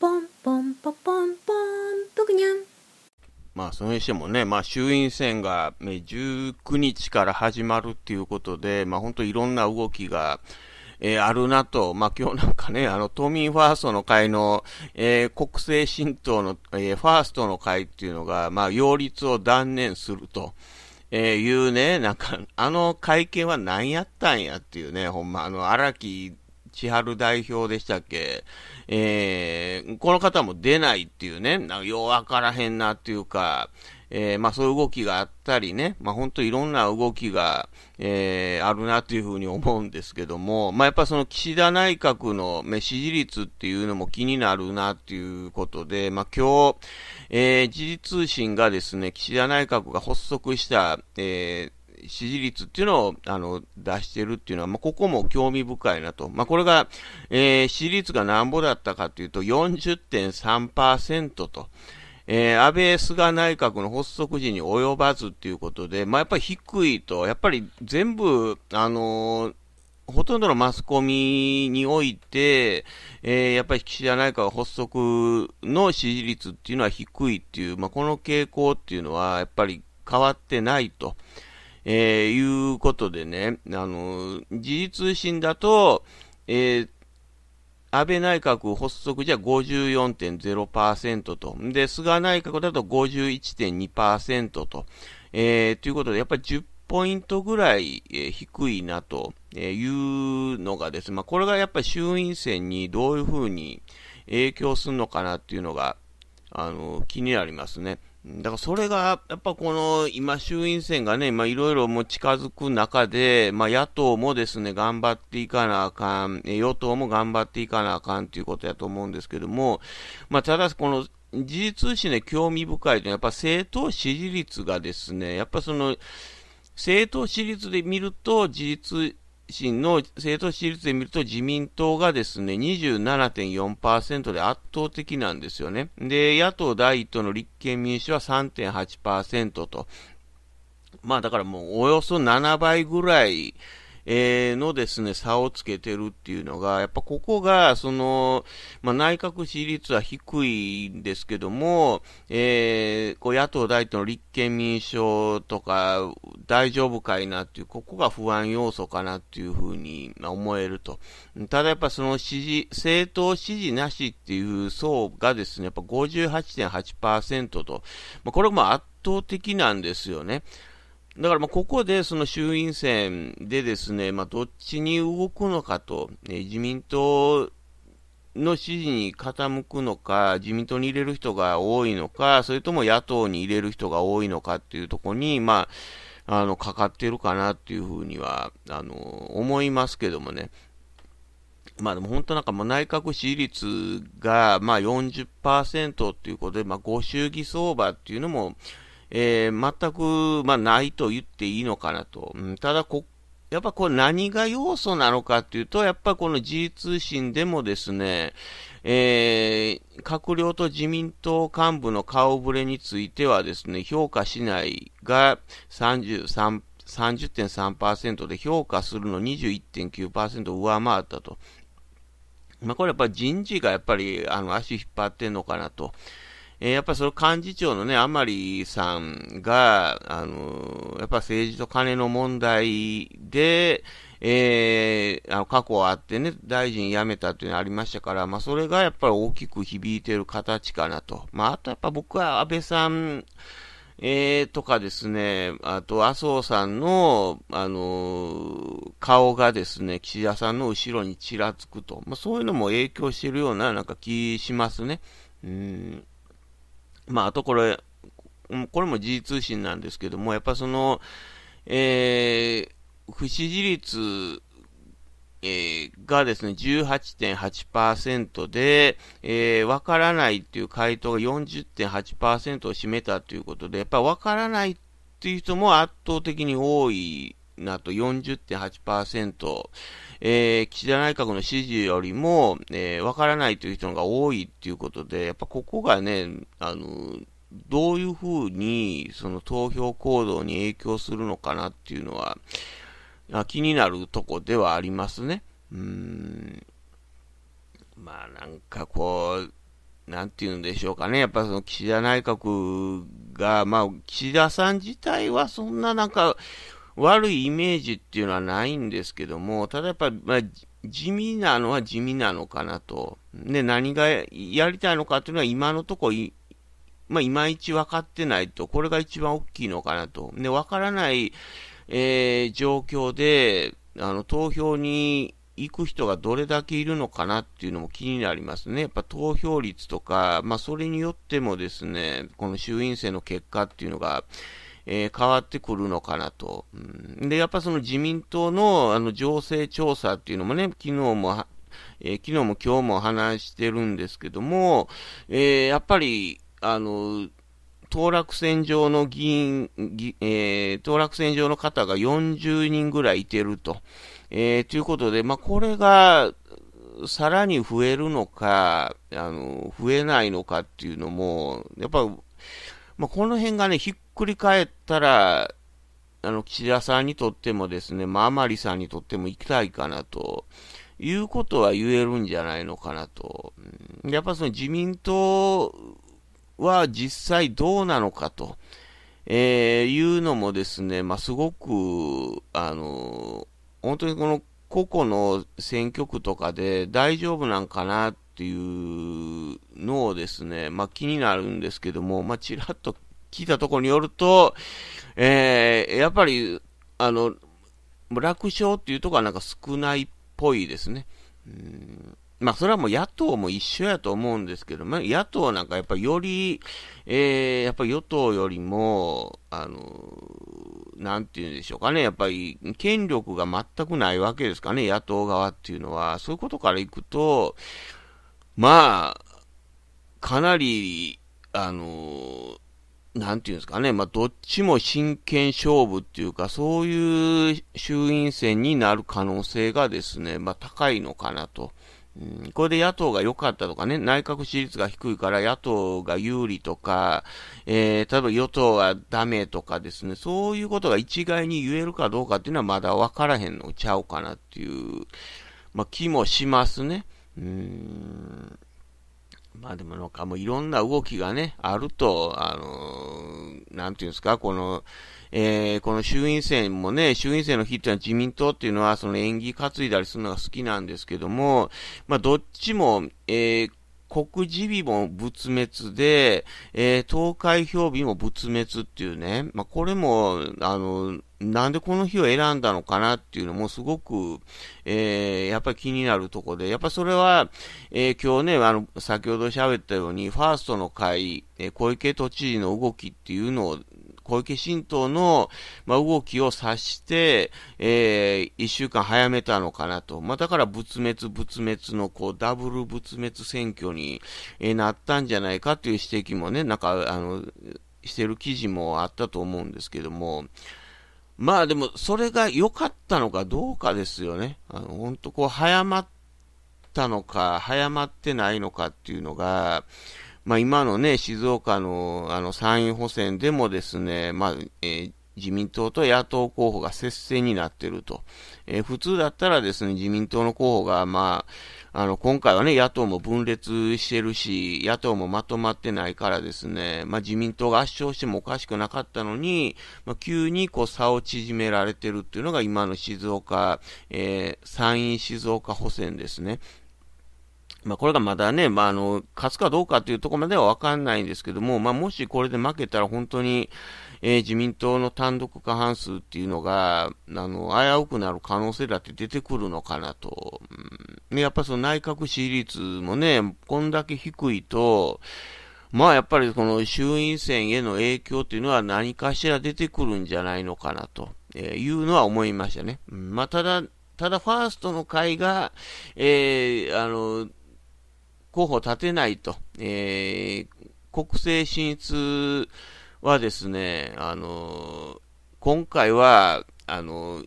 ポンポンポポンポンぷくにゃんまあそれにしてもね、まあ、衆院選が19日から始まるっていうことで、まあ、本当いろんな動きが、えー、あるなと、まあ、今日なんかね、あの、都民ファーストの会の、えー、国政新党の、えー、ファーストの会っていうのが、まあ、擁立を断念すると。えー、いうね、なんか、あの会見は何やったんやっていうね、ほんま、あの、荒木千春代表でしたっけ、えー、この方も出ないっていうね、なんかようわからへんなっていうか、えー、まあそういう動きがあったりね、まあ本当いろんな動きが、えー、あるなっていうふうに思うんですけども、まあやっぱその岸田内閣の、ね、支持率っていうのも気になるなっていうことで、まあ今日、えー、時事通信がですね、岸田内閣が発足した、えー、支持率っていうのを、あの、出してるっていうのは、まあ、ここも興味深いなと。まあ、これが、えー、支持率がなんぼだったかというと、40.3%と。えー、安倍菅内閣の発足時に及ばずということで、まあ、やっぱり低いと、やっぱり全部、あのーほとんどのマスコミにおいて、えー、やっぱり岸田内閣発足の支持率っていうのは低いっていう、まあ、この傾向っていうのはやっぱり変わってないと。えー、いうことでね、あの、時事通信だと、えー、安倍内閣発足じゃ54.0%と。で、菅内閣だと51.2%と。えー、ということで、やっぱり10ポイントぐらい、えー、低いなというのがですね、まあ、これがやっぱり衆院選にどういうふうに影響するのかなっていうのが、あの、気になりますね。だからそれが、やっぱこの、今、衆院選がね、いろいろ近づく中で、まあ野党もですね、頑張っていかなあかん、与党も頑張っていかなあかんということやと思うんですけども、まあただ、この、時事通信で興味深いとのは、やっぱ政党支持率がですね、やっぱその、政党支持率で見ると、事実、身の政党支持率で見ると自民党がですね、27.4%で圧倒的なんですよね。で、野党第一党の立憲民主は3.8%と。まあだからもうおよそ7倍ぐらい、えー、のですね、差をつけてるっていうのが、やっぱここが、その、まあ、内閣支持率は低いんですけども、えー、こう野党大統の立憲民主党とか大丈夫かいなっていう、ここが不安要素かなっていうふうに思えると。ただやっぱその支持、政党支持なしっていう層がですね、やっぱ58.8%と、まあ、これも圧倒的なんですよね。だからまあここでその衆院選でですね、まあ、どっちに動くのかと、自民党の支持に傾くのか、自民党に入れる人が多いのか、それとも野党に入れる人が多いのかっていうところに、まあ、あの、かかってるかなっていうふうには、あの、思いますけどもね。まあでも本当なんかもう内閣支持率が、まあ40%っていうことで、まあ5衆議相場っていうのも、えー、全く、まあ、ないと言っていいのかなと。うん、ただこ、やっぱこれ何が要素なのかっていうと、やっぱこの G 通信でもですね、えー、閣僚と自民党幹部の顔ぶれについてはですね、評価しないが33 30.3%で評価するの21.9%上回ったと。まあ、これやっぱり人事がやっぱりあの足引っ張ってんのかなと。えー、やっぱりその幹事長のね、甘利さんが、あのー、やっぱ政治と金の問題で、えー、あの過去あってね、大臣辞めたっていうのありましたから、まあ、それがやっぱり大きく響いてる形かなと。まあ、あとやっぱ僕は安倍さん、えー、とかですね、あと麻生さんの、あのー、顔がですね、岸田さんの後ろにちらつくと。まあ、そういうのも影響してるような、なんか気しますね。うん。まあ、あとこれ、これも時事通信なんですけども、やっぱその、えー、不支持率、えー、がですね、18.8%で、えー、わからないっていう回答が40.8%を占めたということで、やっぱわからないっていう人も圧倒的に多いなと40.8%、えー、岸田内閣の支持よりも、えー、わからないという人が多いということで、やっぱここがね、あの、どういうふうに、その投票行動に影響するのかなっていうのは、気になるとこではありますね。うん。まあなんかこう、なんていうんでしょうかね。やっぱその岸田内閣が、まあ岸田さん自体はそんななんか、悪いイメージっていうのはないんですけども、ただやっぱり、まあ、地味なのは地味なのかなと。で、何がやりたいのかっていうのは今のとこい、まあ、いまいち分かってないと。これが一番大きいのかなと。で、分からない、えー、状況で、あの、投票に行く人がどれだけいるのかなっていうのも気になりますね。やっぱ投票率とか、まあ、それによってもですね、この衆院選の結果っていうのが、えー、変わってくるのかなと。ん、で、やっぱその自民党のあの情勢調査っていうのもね、昨日も、えー、昨日も今日も話してるんですけども、えー、やっぱり、あの、当落線上の議員、え当落線上の方が40人ぐらいいてると。えということで、まあ、これが、さらに増えるのか、あの、増えないのかっていうのも、やっぱ、まあ、この辺がね、ひっくり返ったら、あの、岸田さんにとってもですね、まあ、甘利さんにとっても行きたいかなと。いうことは言えるんじゃないのかなと。やっぱその自民党は実際どうなのかと、えー、いうのもですね、まあ、すごく、あの、本当にこの個々の選挙区とかで大丈夫なんかなっていうのをですね、まあ、気になるんですけども、まあ、ちらっと聞いたところによると、えー、やっぱり、あの、楽勝っていうところはなんか少ないっぽいですね。うんまあ、それはもう野党も一緒やと思うんですけど、まあ、野党なんかやっぱりより、えー、やっぱり与党よりも、あの、なんて言うんでしょうかね、やっぱり権力が全くないわけですかね、野党側っていうのは。そういうことからいくと、まあ、かなり、あの、なんていうんですかね、まあ、どっちも真剣勝負っていうか、そういう衆院選になる可能性がですね、まあ、高いのかなと。うん、これで野党が良かったとかね、内閣支持率が低いから野党が有利とか、えー、例えば与党はダメとかですね、そういうことが一概に言えるかどうかっていうのはまだ分からへんのちゃうかなっていう、まあ、気もしますね。うんまあでもなんかもういろんな動きがね、あると、あのー、なんていうんですか、この、えー、この衆院選もね、衆院選の日っていうのは自民党っていうのはその演技担いだりするのが好きなんですけども、まあどっちも、えー、国事日も仏滅で、えー、東海表日も仏滅っていうね、まあ、これも、あの、なんでこの日を選んだのかなっていうのもすごく、えー、やっぱり気になるとこで、やっぱそれは、えー、今日ね、あの、先ほど喋ったように、ファーストの会、えー、小池都知事の動きっていうのを小池新党の、まあ、動きを察して、えー、1週間早めたのかなと。まあ、だから、仏滅、仏滅の、こう、ダブル仏滅選挙に、えー、なったんじゃないかという指摘もね、なんか、あの、してる記事もあったと思うんですけども、まあでも、それが良かったのかどうかですよね。あの、本当こう、早まったのか、早まってないのかっていうのが、まあ、今のね、静岡のあの参院補選でもですね、まあ、えー自民党と野党候補が接戦になっていると、えー、普通だったらですね自民党の候補が、まあ、あの今回は、ね、野党も分裂してるし、野党もまとまってないから、ですね、まあ、自民党が圧勝してもおかしくなかったのに、まあ、急にこう差を縮められてるっていうのが、今の静岡、えー、参院静岡補選ですね。まあ、これがまだね、まあ、あの、勝つかどうかっていうところまではわかんないんですけども、まあ、もしこれで負けたら本当に、えー、自民党の単独過半数っていうのが、あの、危うくなる可能性だって出てくるのかなと。うん、やっぱその内閣支持率もね、こんだけ低いと、まあやっぱりこの衆院選への影響っていうのは何かしら出てくるんじゃないのかなと、えいうのは思いましたね。うん、まあただ、ただファーストの会が、えー、あの、候補立てないと、えー、国政進出はですね、あの今回は、あの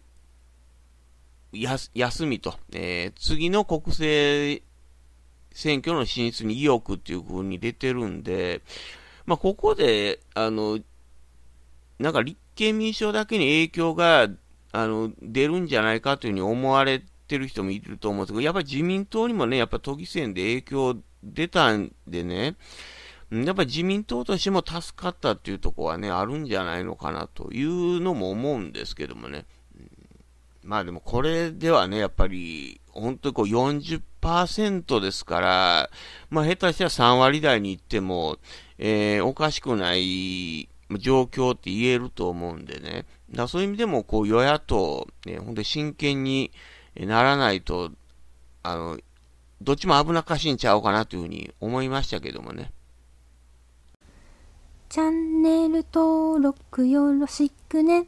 休みと、えー、次の国政選挙の進出に意欲っていう風に出てるんで、まあ、ここで、あの、なんか立憲民主党だけに影響が、あの、出るんじゃないかというふうに思われってる人もいると思うんですけど、やっぱり自民党にもね、やっぱ都議選で影響出たんでね、やっぱり自民党としても助かったっていうところはね、あるんじゃないのかなというのも思うんですけどもね。まあでもこれではね、やっぱり、本当にこう40%ですから、まあ下手したら3割台に行っても、えー、おかしくない状況って言えると思うんでね。だそういう意味でも、こう与野党、ね、本当に真剣に、ならないと、あの、どっちも危なっかしいんちゃうかなというふうに思いましたけどもね。チャンネル登録よろしくね。